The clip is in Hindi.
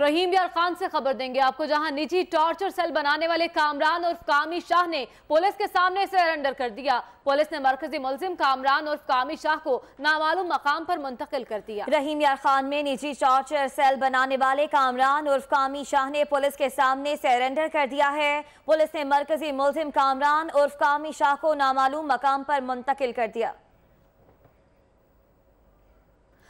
रहीम यार खान से खबर देंगे आपको जहां निजी टॉर्चर सेल बनाने वाले कामरान उर्फ कामी शाह ने पुलिस के सामने सरेंडर कर दिया पुलिस ने मरकजी मुलजिम कामरान उर्फ कामी शाह को नामालूम मकाम पर मुंतकिल कर दिया रहीम यार खान में निजी टॉर्चर सेल बनाने वाले कामरान उर्फ कामी शाह ने पुलिस के सामने सरेंडर कर दिया है पुलिस ने मरकजी मुलजिम कामरान उर्फ कामी शाह को नामालूम मकाम पर मुंतकिल कर दिया